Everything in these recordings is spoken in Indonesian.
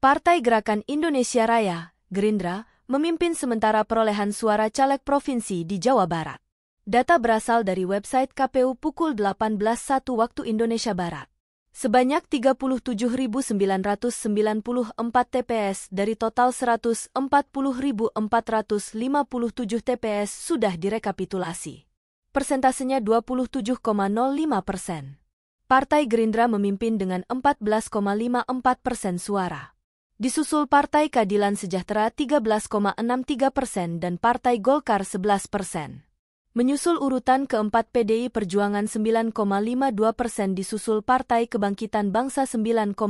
Partai Gerakan Indonesia Raya, Gerindra, memimpin sementara perolehan suara caleg provinsi di Jawa Barat. Data berasal dari website KPU pukul 18.01 waktu Indonesia Barat. Sebanyak 37.994 TPS dari total 140.457 TPS sudah direkapitulasi. Persentasenya 27,05 persen. Partai Gerindra memimpin dengan 14,54 persen suara disusul Partai Keadilan Sejahtera 13,63 persen dan Partai Golkar 11 persen. Menyusul urutan keempat PDI Perjuangan 9,52 persen disusul Partai Kebangkitan Bangsa 9,41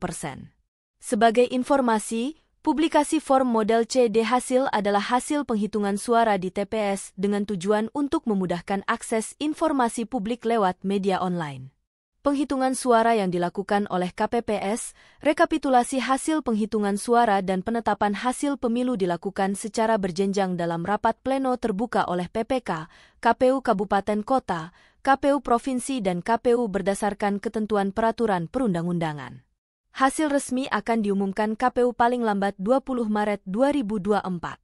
persen. Sebagai informasi, publikasi form model CD hasil adalah hasil penghitungan suara di TPS dengan tujuan untuk memudahkan akses informasi publik lewat media online penghitungan suara yang dilakukan oleh KPPS, rekapitulasi hasil penghitungan suara dan penetapan hasil pemilu dilakukan secara berjenjang dalam rapat pleno terbuka oleh PPK, KPU Kabupaten Kota, KPU Provinsi dan KPU berdasarkan ketentuan peraturan perundang-undangan. Hasil resmi akan diumumkan KPU paling lambat 20 Maret 2024.